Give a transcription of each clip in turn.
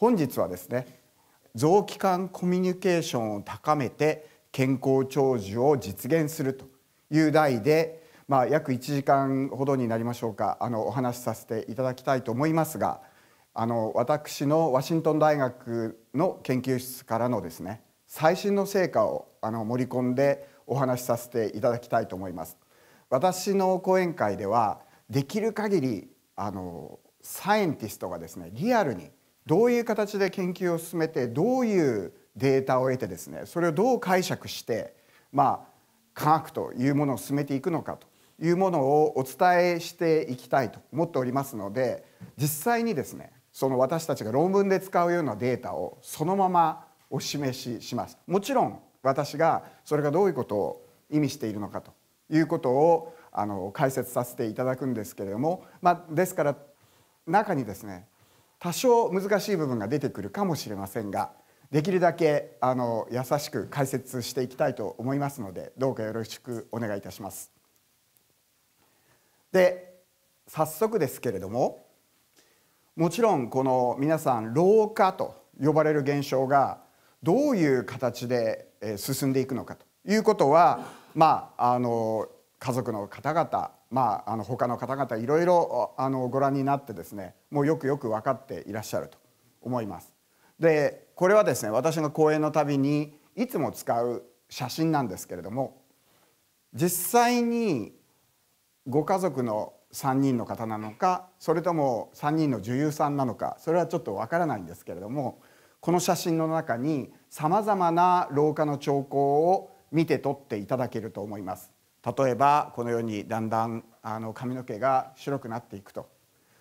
本日はですね臓器間コミュニケーションを高めて健康長寿を実現するという題で、まあ、約1時間ほどになりましょうかあのお話しさせていただきたいと思いますがあの私のワシントン大学の研究室からのですね最新の成果をあの盛り込んでお話しさせていただきたいと思います。私の講演会ではできる限りあのサイエンティストがですねリアルにどういう形で研究を進めてどういうデータを得てですねそれをどう解釈してまあ科学というものを進めていくのかというものをお伝えしていきたいと思っておりますので実際にですねその私たちが論文で使うようなデータをそのままお示しします。もちろん私がそれがどういうことを意味しているのかということをあの解説させていただくんですけれども、まあ、ですから中にですね多少難しい部分が出てくるかもしれませんができるだけあの優しく解説していきたいと思いますのでどうかよろしくお願いいたします。で早速ですけれどももちろんこの皆さん老化と呼ばれる現象がどういう形で進んでいくのかということは、まあ、あの家族の方々まあ、あの他の方々いろいろあのご覧になってですねもうよくよく分かっていらっしゃると思います。でこれはですね私が講演のたびにいつも使う写真なんですけれども実際にご家族の3人の方なのかそれとも3人の女優さんなのかそれはちょっと分からないんですけれどもこの写真の中にさまざまな廊下の兆候を見て取っていただけると思います。例えばこのようにだんだんあの髪の毛が白くなっていくと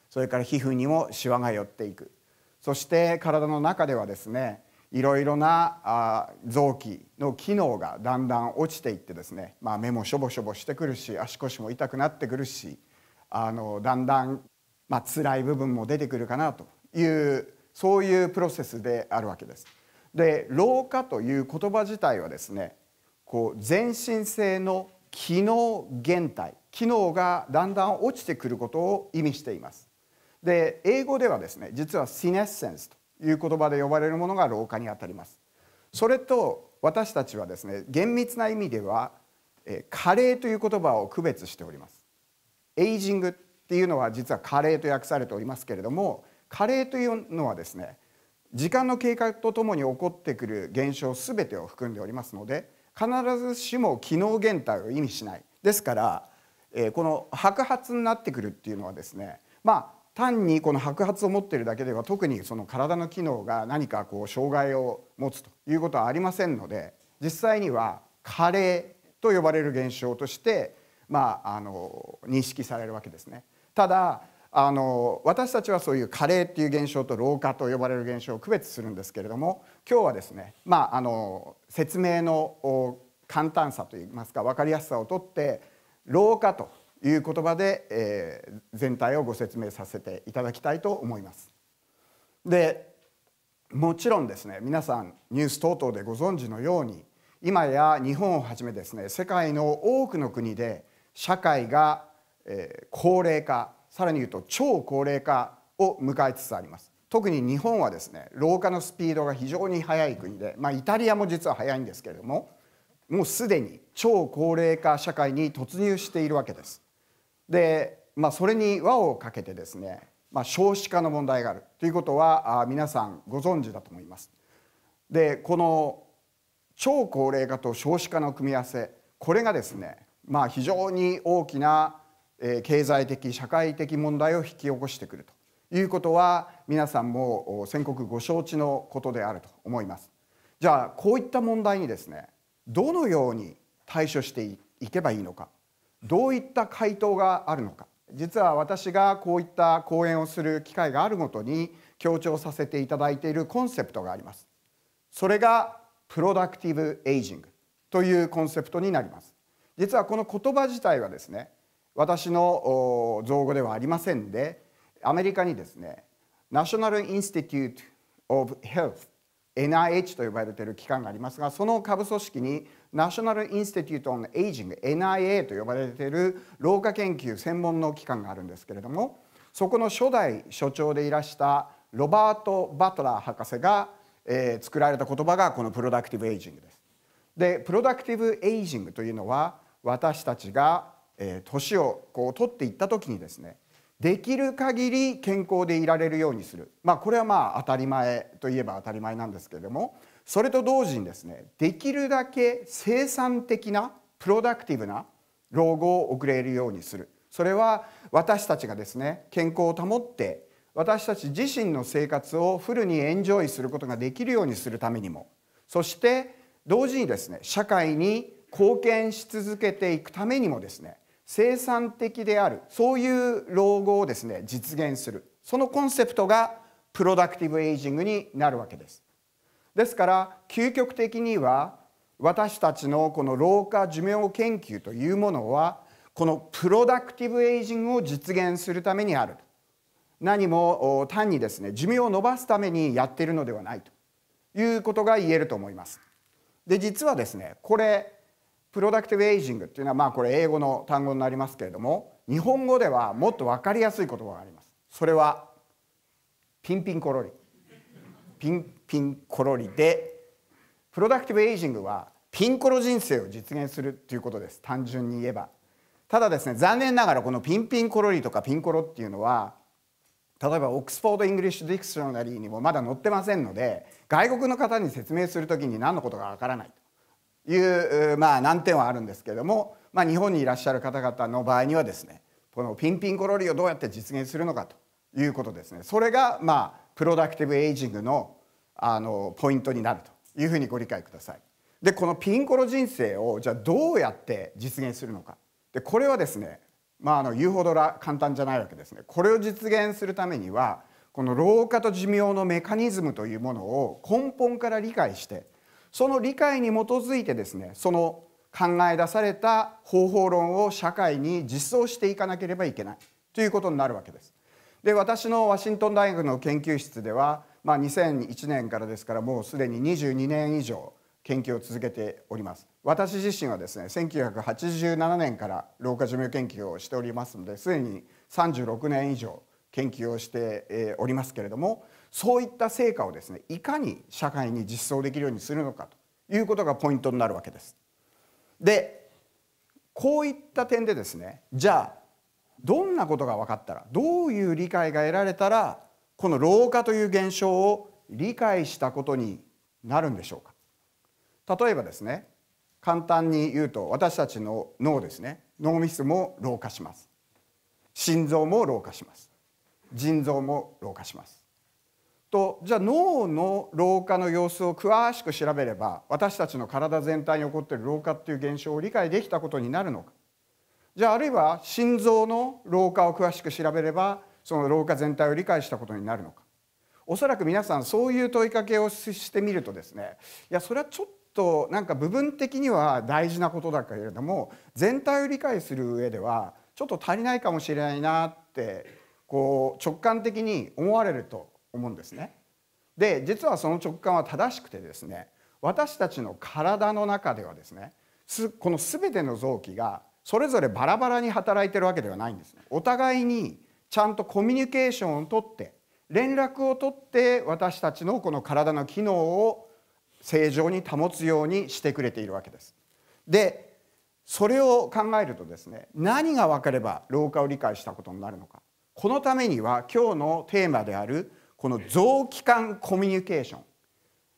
それから皮膚にもシワが寄っていくそして体の中ではですねいろいろなあ臓器の機能がだんだん落ちていってですね、まあ、目もしょぼしょぼしてくるし足腰も痛くなってくるしあのだんだん、まあ辛い部分も出てくるかなというそういうプロセスであるわけです。で老化という言葉自体はですねこう全身性の機能減退機能がだんだん落ちてくることを意味しています。で英語ではですね実はシネッセンスという言葉で呼ばれるものが老化にあたります。それと私たちはですね厳密な意味では加齢という言葉を区別しております。エイジングっていうのは実は加齢と訳されておりますけれども加齢というのはですね時間の経過とともに起こってくる現象すべてを含んでおりますので必ずしも機能減退を意味しないですからえこの白髪になってくるっていうのはですねまあ単にこの白髪を持ってるだけでは特にその体の機能が何かこう障害を持つということはありませんので実際には加齢と呼ばれる現象として、まあ、あの認識されるわけですね。ただあの私たちはそういう加齢っていう現象と老化と呼ばれる現象を区別するんですけれども今日はですね、まあ、あの説明の簡単さといいますか分かりやすさをとって老化という言葉で、えー、全体をご説明させていただきたいと思います。でもちろんですね皆さんニュース等々でご存知のように今や日本をはじめですね世界の多くの国で社会が、えー、高齢化さらに言うと超高齢化を迎えつつあります特に日本はですね老化のスピードが非常に速い国で、まあ、イタリアも実は速いんですけれどももうすでに超高齢化社会に突入しているわけです。で、まあ、それに輪をかけてですね、まあ、少子化の問題があるということは皆さんご存知だと思います。でこの超高齢化と少子化の組み合わせこれがですね、まあ、非常に大きな経済的社会的問題を引き起こしてくるということは皆さんも宣告ご承知のことであると思います。じゃあこういった問題にですねどのように対処していけばいいのかどういった回答があるのか実は私がこういった講演をする機会があるごとに強調させていただいているコンセプトがありますそれがプロダクティブエイジングというコンセプトになります実はこの言葉自体はですね私の造語ではありませんでアメリカにですねナショナルインスティテュート・オブ・ヘル f NIH と呼ばれている機関がありますがその下部組織にナショナル・インスティテュート・オン・エイジング NIA と呼ばれている老化研究専門の機関があるんですけれどもそこの初代所長でいらしたロバート・バトラー博士が、えー、作られた言葉がこのプロダクティブ・エイジングです。でプロダクティブ・エイジングというのは私たちが、えー、年をこう取っていった時にですねできる限り健康でいられるようにする、まあ、これはまあ当たり前といえば当たり前なんですけれどもそれと同時にですねできるだけ生産的なプロダクティブな老後を送れるようにするそれは私たちがですね健康を保って私たち自身の生活をフルにエンジョイすることができるようにするためにもそして同時にですね社会に貢献し続けていくためにもですね生産的であるそういう老後をですね実現するそのコンセプトがプロダクティブエイジングになるわけですですから究極的には私たちのこの老化寿命研究というものはこのプロダクティブエイジングを実現するためにある何も単にですね寿命を延ばすためにやっているのではないということが言えると思いますで実はですねこれプロダクティブエイジングっていうのはまあこれ英語の単語になりますけれども日本語ではもっと分かりやすい言葉がありますそれはピンピンコロリピンピンコロリでプロダクティブエイジングはピンコロ人生を実現するということです単純に言えばただですね残念ながらこのピンピンコロリとかピンコロっていうのは例えばオックスフォード・イングリッシュ・ディクショナリーにもまだ載ってませんので外国の方に説明する時に何のことかわからないいう、まあ、難点はあるんですけれども、まあ、日本にいらっしゃる方々の場合にはですねこのピンピンコロリをどうやって実現するのかということですねそれが、まあ、プロダクティブエイジングのあのポイントになるというふうにご理解ください。でこのピンコロ人生をじゃあどうやって実現するのかでこれはですね、まあ、あの言うほど簡単じゃないわけですね。これを実現するためにはこの老化と寿命のメカニズムというものを根本から理解してその理解に基づいてですねその考え出された方法論を社会に実装していかなければいけないということになるわけです。で私のワシントン大学の研究室では、まあ、2001年からですからもうすでに22年以上研究を続けております私自身はですね1987年から老化寿命研究をしておりますのですでに36年以上研究をしておりますけれどもそういった成果をですねいかに社会に実装できるようにするのかということがポイントになるわけです。でこういった点でですねじゃあどんなことが分かったらどういう理解が得られたらこの老化という現象を理解したことになるんでしょうか例えばですね簡単に言うと私たちの脳ですね脳みそも老化します心臓も老化します腎臓も老化しますとじゃあ脳の老化の様子を詳しく調べれば私たちの体全体に起こっている老化っていう現象を理解できたことになるのかじゃああるいは心臓の老化を詳しく調べればその老化全体を理解したことになるのかおそらく皆さんそういう問いかけをしてみるとですねいやそれはちょっとなんか部分的には大事なことだけれども全体を理解する上ではちょっと足りないかもしれないなってこう直感的に思われると思うんですね。で実はその直感は正しくてですね私たちの体の中ではですねこの全ての臓器がそれぞれバラバラに働いてるわけではないんですね。お互いにちゃんとコミュニケーションをとって連絡をとって私たちのこの体の機能を正常に保つようにしてくれているわけです。でそれを考えるとですね何が分かれば老化を理解したことになるのかこのためには今日のテーマであるこの臓器間コミュニケーション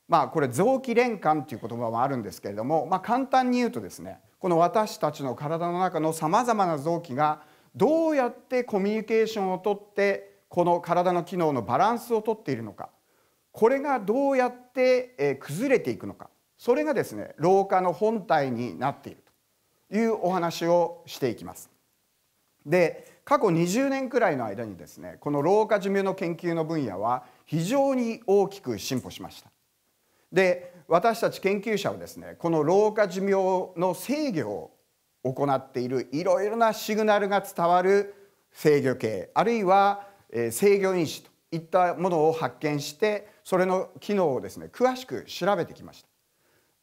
まあこれ臓器連関という言葉もあるんですけれども、まあ、簡単に言うとですねこの私たちの体の中のさまざまな臓器がどうやってコミュニケーションをとってこの体の機能のバランスをとっているのかこれがどうやって崩れていくのかそれがですね老化の本体になっているというお話をしていきます。で過去20年くらいの間にですねこの老化寿命の研究の分野は非常に大きく進歩しましたで私たち研究者はですねこの老化寿命の制御を行っているいろいろなシグナルが伝わる制御系あるいは制御因子といったものを発見してそれの機能をですね詳しく調べてきました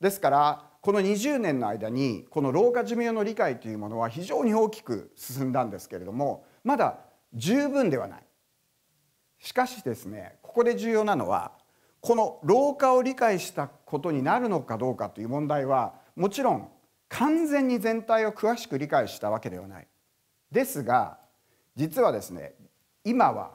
ですからこの20年の間にこの老化寿命の理解というものは非常に大きく進んだんですけれどもまだ十分ではない。しかしですねここで重要なのはこの老化を理解したことになるのかどうかという問題はもちろん完全に全体を詳しく理解したわけではない。ですが実はですね今は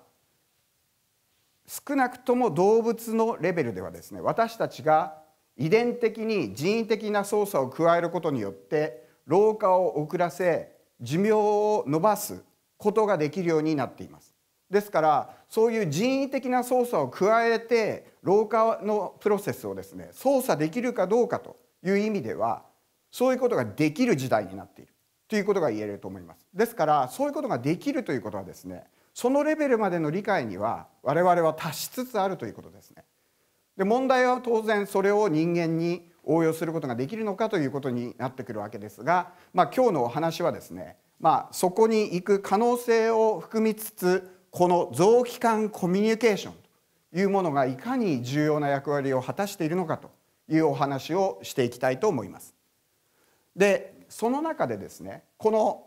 少なくとも動物のレベルではですね私たちが遺伝的に人為的な操作を加えることによって老化を遅らせ寿命を延ばすことができるようになっていますですからそういう人為的な操作を加えて老化のプロセスをですね操作できるかどうかという意味ではそういうことができる時代になっているということが言えると思いますですからそういうことができるということはですねそのレベルまでの理解には我々は達しつつあるということですねで問題は当然それを人間に応用することができるのかということになってくるわけですが、まあ、今日のお話はですね、まあ、そこに行く可能性を含みつつこの臓器間コミュニケーションというものがいかに重要な役割を果たしているのかというお話をしていきたいと思います。でその中でですねこの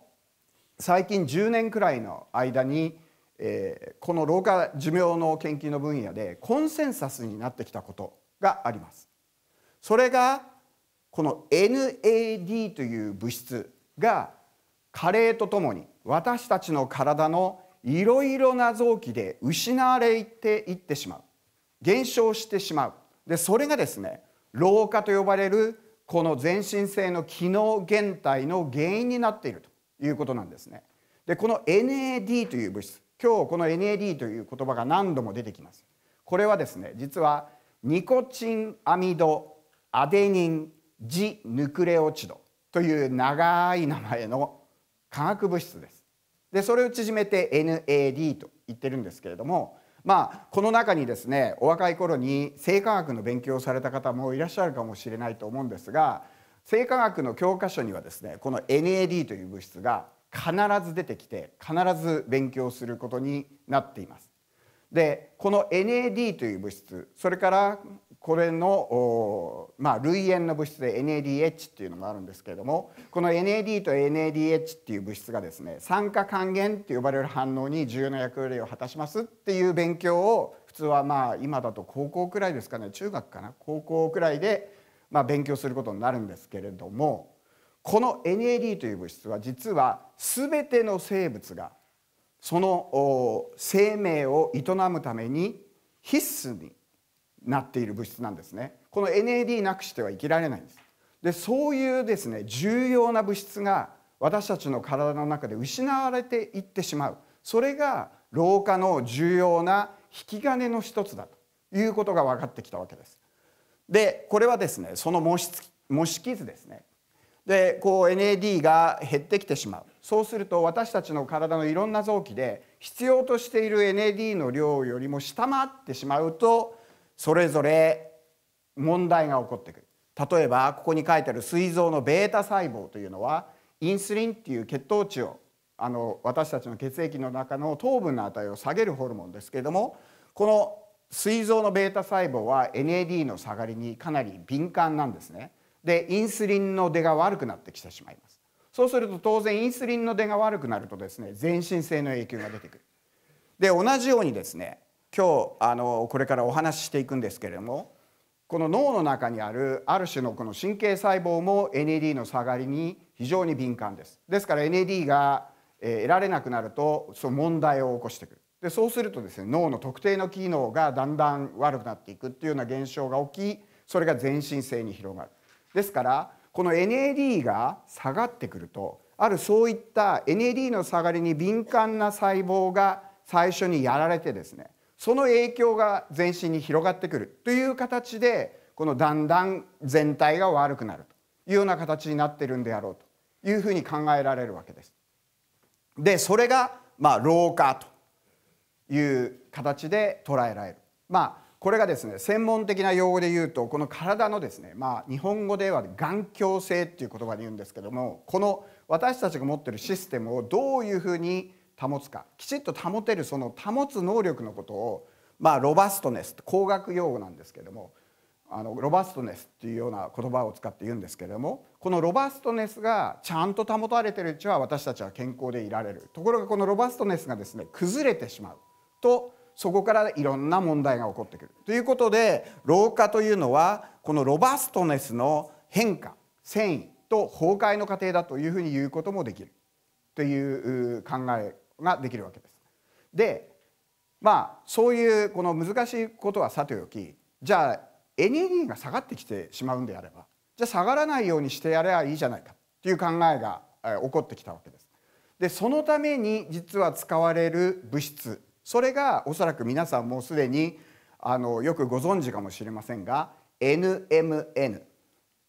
最近10年くらいの間にえー、この老化寿命の研究の分野でコンセンサスになってきたことがあります。それがこの NAD という物質が加齢とともに私たちの体のいろいろな臓器で失われていってしまう減少してしまうでそれがですね老化と呼ばれるこの全身性の機能減退の原因になっているということなんですね。でこの NAD という物質今日この NAD という言葉が何度も出てきますこれはですね実はニコチンアミドアデニンジヌクレオチドという長い名前の化学物質ですでそれを縮めて NAD と言ってるんですけれどもまあこの中にですねお若い頃に生化学の勉強をされた方もいらっしゃるかもしれないと思うんですが生化学の教科書にはですねこの NAD という物質が必ず出てきて必ず勉強することになっています。でこの NAD という物質それからこれの、まあ、類縁の物質で NADH っていうのもあるんですけれどもこの NAD と NADH っていう物質がですね酸化還元って呼ばれる反応に重要な役割を果たしますっていう勉強を普通はまあ今だと高校くらいですかね中学かな高校くらいでまあ勉強することになるんですけれどもこの NAD という物質は実は全ての生物がその生命を営むために必須になっている物質なんですねこの NAD なくしては生きられないんですでそういうですね重要な物質が私たちの体の中で失われていってしまうそれが老化の重要な引き金の一つだということが分かってきたわけですでこれはですねその模式模式図ですねでこう NAD が減ってきてしまうそうすると私たちの体のいろんな臓器で必要としている NAD の量よりも下回ってしまうとそれぞれ問題が起こってくる例えばここに書いてある膵臓の β 細胞というのはインスリンっていう血糖値をあの私たちの血液の中の糖分の値を下げるホルモンですけれどもこの膵臓の β 細胞は NAD の下がりにかなり敏感なんですね。でインスリンの出が悪くなってきてしまいますそうすると当然インスリンの出が悪くなるとですね全身性の影響が出てくるで同じようにですね今日あのこれからお話ししていくんですけれどもこの脳の中にあるある種のこの神経細胞も NAD の下がりに非常に敏感ですですから NAD が得られなくなるとその問題を起こしてくるでそうするとですね脳の特定の機能がだんだん悪くなっていくっていうような現象が起きそれが全身性に広がるですからこの NAD が下がってくるとあるそういった NAD の下がりに敏感な細胞が最初にやられてですねその影響が全身に広がってくるという形でこのだんだん全体が悪くなるというような形になってるんであろうというふうに考えられるわけです。でそれがまあ老化という形で捉えられる。まあこれがですね専門的な用語で言うとこの体のですねまあ日本語では眼強性っていう言葉で言うんですけどもこの私たちが持ってるシステムをどういうふうに保つかきちっと保てるその保つ能力のことをまあロバストネス工学用語なんですけどもあのロバストネスっていうような言葉を使って言うんですけれどもこのロバストネスがちゃんと保たれてるうちは私たちは健康でいられるところがこのロバストネスがですね崩れてしまうとそこからいろんな問題が起こってくる。ということで老化というのはこのロバストネスの変化遷移と崩壊の過程だというふうに言うこともできるという考えができるわけです。でまあそういうこの難しいことはさておきじゃあエネルギーが下がってきてしまうんであればじゃあ下がらないようにしてやればいいじゃないかっていう考えが起こってきたわけです。でそのために実は使われる物質それがおそらく皆さんもうすでにあのよくご存知かもしれませんが NMN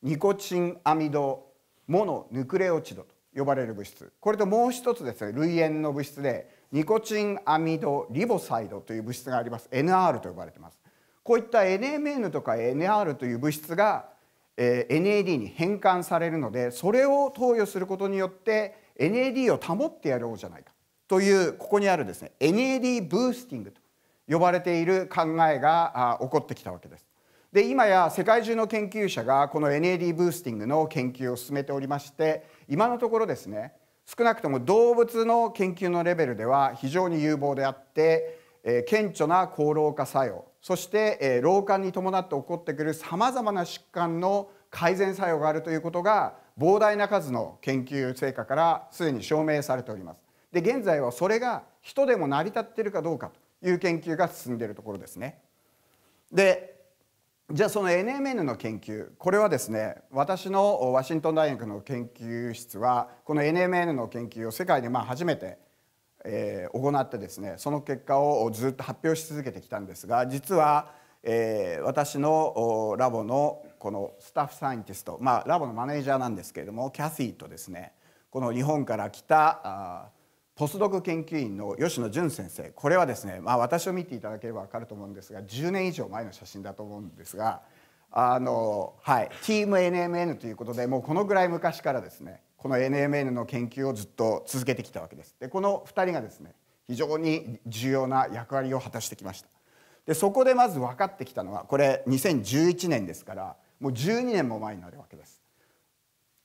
ニコチンアミドモノヌクレオチドと呼ばれる物質これともう一つですね類縁の物質でニコチンアミドリボサイドという物質があります NR と呼ばれていますこういった NMN とか NR という物質が、えー、NAD に変換されるのでそれを投与することによって NAD を保ってやろうじゃないかというここにあるですね NAD ブースティングと呼ばれている考えが起こってきたわけです。で今や世界中の研究者がこの NAD ブースティングの研究を進めておりまして今のところですね少なくとも動物の研究のレベルでは非常に有望であって、え顕著な高老化作用そして、え老化に伴って起こってくるさまざまな疾患の改善作用があるということが膨大な数の研究成果からすでに証明されております。で現在はそれが人でも成り立ってるかどうかという研究が進んでいるところですね。でじゃあその NMN の研究これはですね私のワシントン大学の研究室はこの NMN の研究を世界でまあ初めて、えー、行ってですねその結果をずっと発表し続けてきたんですが実は、えー、私のラボのこのスタッフサイエンティスト、まあ、ラボのマネージャーなんですけれどもキャシーとですねこの日本から来たあポスドク研究員の吉野純先生これはですね、まあ、私を見ていただければ分かると思うんですが10年以上前の写真だと思うんですがあの、はい、チーム NMN ということでもうこのぐらい昔からですねこの NMN の研究をずっと続けてきたわけです。でこの2人がですね非常に重要な役割を果たしてきました。でそこでまず分かってきたのはこれ2011年ですからもう12年も前になるわけです。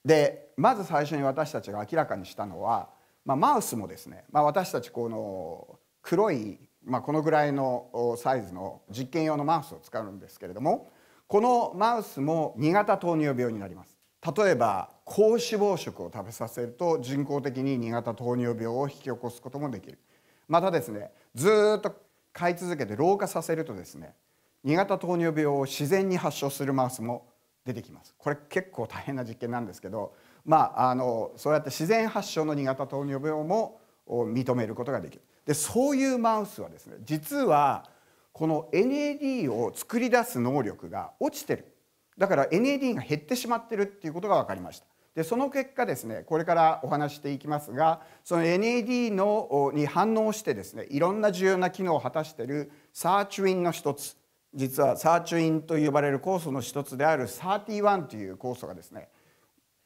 でまず最初に私たちが明らかにしたのはまあ、マウスもですね、まあ、私たちこの黒い、まあ、このぐらいのサイズの実験用のマウスを使うんですけれどもこのマウスも2型糖尿病になります例えば高脂肪食を食べさせると人工的に2型糖尿病を引き起こすこともできるまたですねずっと飼い続けて老化させるとですね2型糖尿病を自然に発症するマウスも出てきますこれ結構大変な実験なんですけどまあ、あのそうやって自然発症の2型糖尿病も認めることができるでそういうマウスはですね実はこの NAD を作り出す能力が落ちてるだから NAD が減ってしまってるっていうことが分かりましたでその結果ですねこれからお話していきますがその NAD のに反応してですねいろんな重要な機能を果たしているサーチュインの一つ実はサーチュインと呼ばれる酵素の一つである31という酵素がですね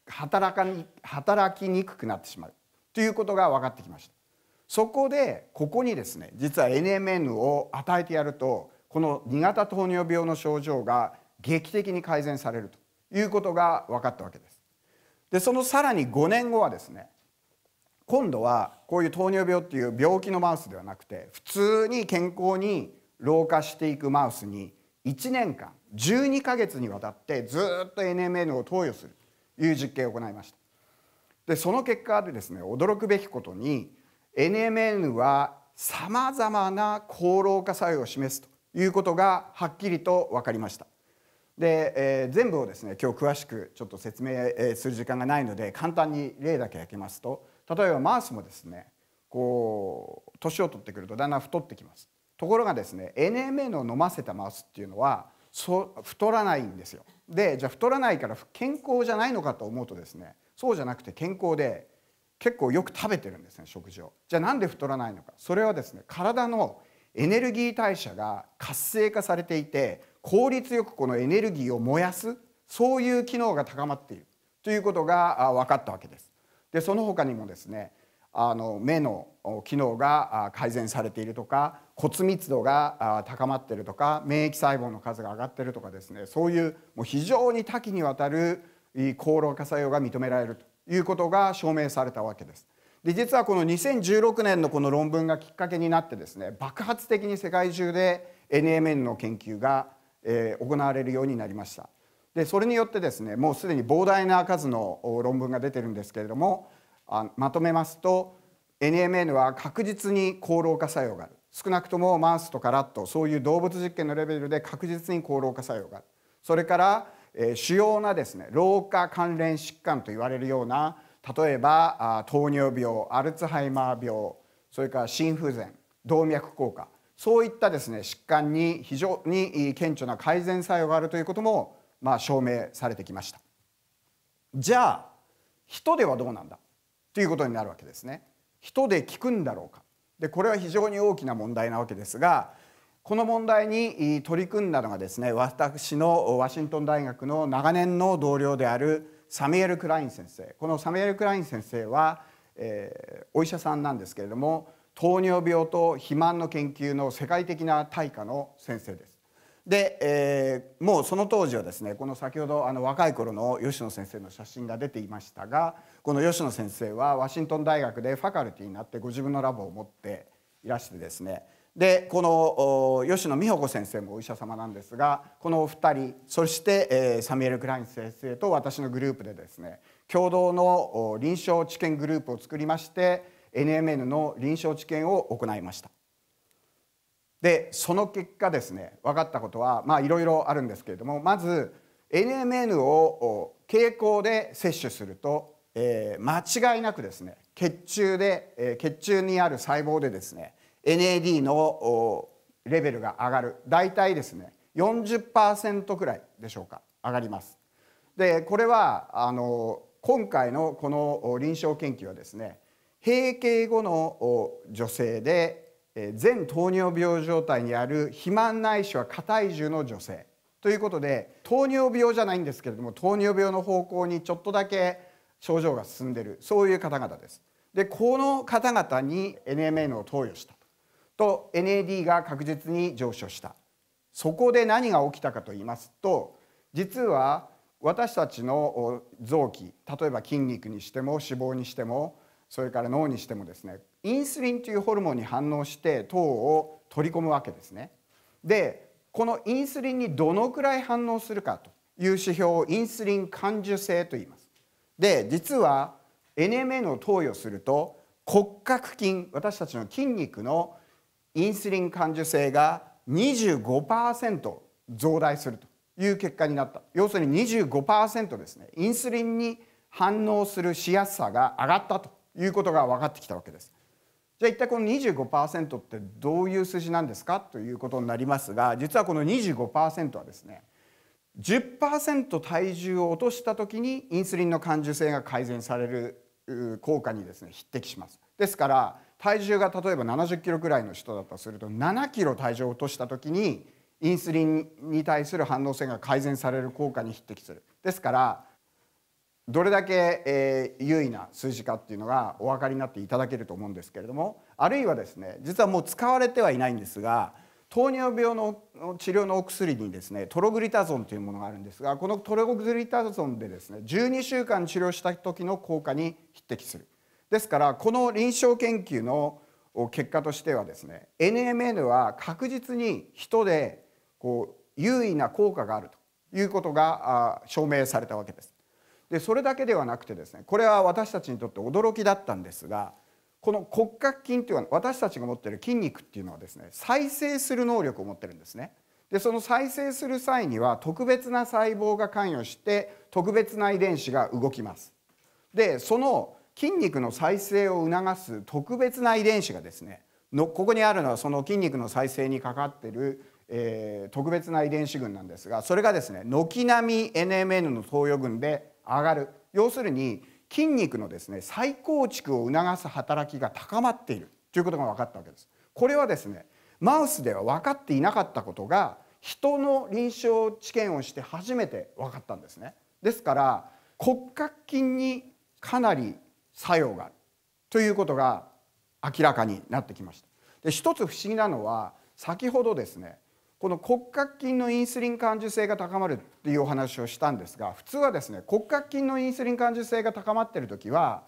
働かに働きにくくなってしまうということが分かってきましたそこでここにですね実は NMN を与えてやるとこの2型糖尿病の症状が劇的に改善されるということが分かったわけですでそのさらに5年後はですね今度はこういう糖尿病っていう病気のマウスではなくて普通に健康に老化していくマウスに1年間12ヶ月にわたってずっと NMN を投与するいう実験を行いましたでその結果でですね驚くべきことに NMN はさまざまな高老化作用を示すということがはっきりと分かりましたで、えー、全部をですね今日詳しくちょっと説明する時間がないので簡単に例だけ挙げますと例えばマウスもですねこう年を取ってくるとだんだん太ってきますところがですね NMN を飲ませたマウスっていうのはそ太らないんですよでじゃあ太らないから健康じゃないのかと思うとですねそうじゃなくて健康で結構よく食べてるんですね食事をじゃあなんで太らないのかそれはですね体のエネルギー代謝が活性化されていて効率よくこのエネルギーを燃やすそういう機能が高まっているということが分かったわけですでその他にもですねあの目の機能が改善されているとか骨密度が高まってるとか免疫細胞の数が上がってるとかですねそういうもう非常に多岐にわたる高老化作用が認められるということが証明されたわけです。で実はこの2016年のこの論文がきっかけになってですね爆発的に世界中で NMN の研究が、え行われるようになりました。でそれによってですねもうすでに膨大な数の論文が出てるんですけれどもあまとめますと NMN は確実に高老化作用がある少なくともマウスとかラットそういう動物実験のレベルで確実に高老化作用があるそれから、えー、主要なですね老化関連疾患と言われるような例えば糖尿病アルツハイマー病それから心不全動脈硬化そういったですね疾患に非常に顕著な改善作用があるということも、まあ、証明されてきました。じゃあ人ではどうなんだということになるわけですね。人で聞くんだろうかでこれは非常に大きな問題なわけですがこの問題に取り組んだのがですね私のワシントン大学の長年の同僚であるサミエル・クライン先生このサミュエル・クライン先生は、えー、お医者さんなんですけれども糖尿病と肥満の研究の世界的な大家の先生です。で、えー、もうその当時はですねこの先ほどあの若い頃の吉野先生の写真が出ていましたがこの吉野先生はワシントン大学でファカルティになってご自分のラボを持っていらしてですねでこの吉野美穂子先生もお医者様なんですがこのお二人そして、えー、サミュエル・クライン先生と私のグループでですね共同の臨床治験グループを作りまして NMN の臨床治験を行いました。でその結果ですね分かったことはまあいろいろあるんですけれどもまず NMN を経口で摂取すると、えー、間違いなくですね血中で、えー、血中にある細胞でですね NAD のレベルが上がる大体ですね40%くらいでしょうか上がります。でこれはあの今回のこの臨床研究はですね閉経後の女性で全糖尿病状態にある肥満ないしは過体重の女性ということで糖尿病じゃないんですけれども糖尿病の方向にちょっとだけ症状が進んでるそういう方々です。でこの方々に NMN を投与したと NAD が確実に上昇したそこで何が起きたかと言いますと実は私たちの臓器例えば筋肉にしても脂肪にしてもそれから脳にしてもですねインスリンというホルモンに反応して糖を取り込むわけですね。でこのインスリンにどのくらい反応するかという指標をインスリン感受性と言います。で実は NMN を投与すると骨格筋私たちの筋肉のインスリン感受性が25%増大するという結果になった要するに25%ですねインスリンに反応するしやすさが上がったということが分かってきたわけですじゃあ一体この25%ってどういう数字なんですかということになりますが実はこの25%はですね10%体重を落とした時にインスリンの感受性が改善される効果にですね匹敵します。ですから体重が例えば70キロくらいの人だとすると7キロ体重を落とした時にインスリンに対する反応性が改善される効果に匹敵する。ですからどれだけ、えー、優位な数字かっていうのがお分かりになっていただけると思うんですけれどもあるいはですね実はもう使われてはいないんですが糖尿病の治療のお薬にですねトログリタゾンというものがあるんですがこのトログリタゾンでですね12週間治療した時の効果に匹敵するですからこの臨床研究の結果としてはですね NMN は確実に人でこう優位な効果があるということが証明されたわけです。でそれだけではなくてですねこれは私たちにとって驚きだったんですがこの骨格筋というのは私たちが持っている筋肉っていうのはですね再生する能力を持ってるんですね。でその再生する際には特別な細胞が関与して特別な遺伝子が動きます。でその筋肉の再生を促す特別な遺伝子がですねのここにあるのはその筋肉の再生にかかってる、えー、特別な遺伝子群なんですがそれがですね軒並み NMN の投与群で上がる要するに筋肉のですね再構築を促す働きが高まっているということが分かったわけです。これはですねマウスでは分かっていなかったことが人の臨床治験をして初めて分かったんですね。ですから骨格筋にかなり作用があるということが明らかになってきました。で一つ不思議なのは先ほどですねこの骨格筋のインスリン感受性が高まるっていうお話をしたんですが普通はですね骨格筋のインスリン感受性が高まってる時は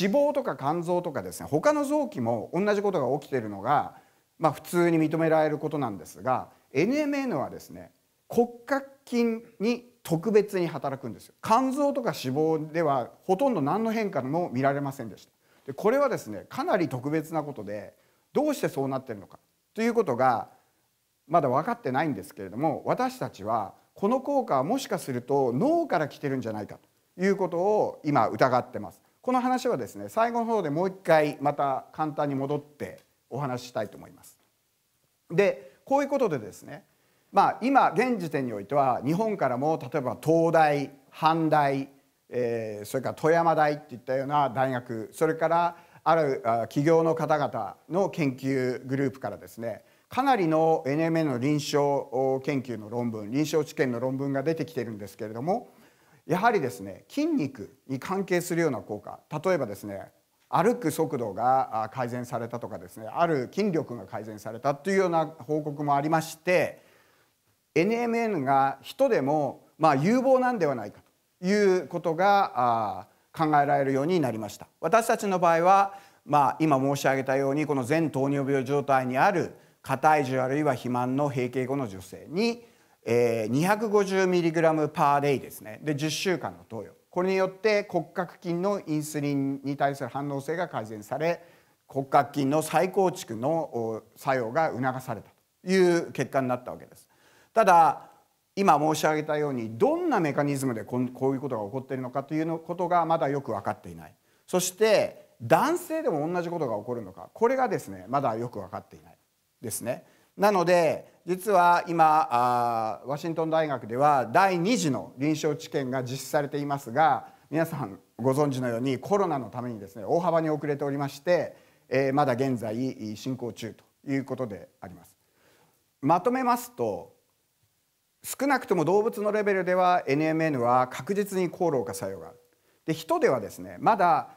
脂肪とか肝臓とかですね他の臓器も同じことが起きてるのが、まあ、普通に認められることなんですが NMN はですね骨格筋に特別に働くんですよ肝臓とか脂肪ではほとんど何の変化も見られませんでしたでこれはですねかなり特別なことでどうしてそうなってるのかということがまだ分かってないんですけれども私たちはこの効果はもしかすると脳から来てるんじゃないかということを今疑ってます。この話はですね最後の方でもう一回また簡単に戻ってお話ししたいと思います。でこういうことでですねまあ今現時点においては日本からも例えば東大阪大、えー、それから富山大っていったような大学それからある企業の方々の研究グループからですねかなりの NMN の臨床研究の論文臨床知験の論文が出てきているんですけれどもやはりですね筋肉に関係するような効果例えばですね歩く速度が改善されたとかですねある筋力が改善されたというような報告もありまして NMN が人でもまあ有望なんではないかということが考えられるようになりました私たちの場合はまあ今申し上げたようにこの全糖尿病状態にある過体重あるいは肥満の閉経後の女性に、えー、250mg パーデイですねで10週間の投与これによって骨格筋のインスリンに対する反応性が改善され骨格筋の再構築の作用が促されたという結果になったわけです。ただ今申し上げたようにどんなメカニズムでこういうことが起こっているのかということがまだよく分かっていないそして男性でも同じことが起こるのかこれがですねまだよく分かっていないですね。なので実は今あワシントン大学では第2次の臨床治験が実施されていますが皆さんご存知のようにコロナのためにですね大幅に遅れておりまして、えー、まだ現在進行中ということであります。まとめますと少なくとも動物のレベルでは NMN は確実に高老化作用がある。で人ではですねまだ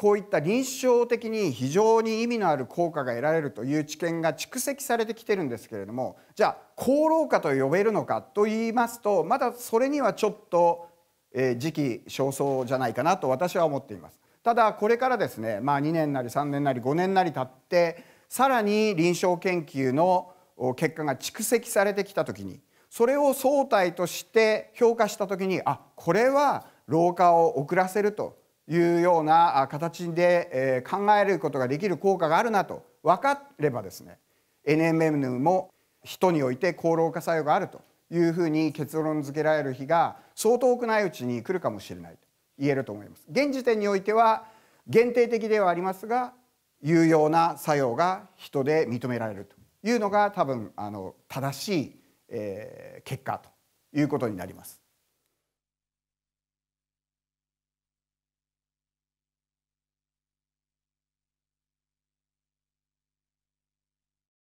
こういった臨床的に非常に意味のある効果が得られるという知見が蓄積されてきてるんですけれどもじゃあ功労化と呼べるのかと言いますとまだそれにはちょっと、えー、時期尚早じゃないかなと私は思っていますただこれからですね、まあ、2年なり3年なり5年なり経ってさらに臨床研究の結果が蓄積されてきた時にそれを総体として評価した時にあこれは老化を遅らせるというような形で考えることができる効果があるなと分かればですね NMN も人において功労化作用があるというふうに結論付けられる日が相当遠くないうちに来るかもしれないと言えると思います。現時点においては限定的ではありますが有用な作用が人で認められるというのが多分あの正しい、えー、結果ということになります。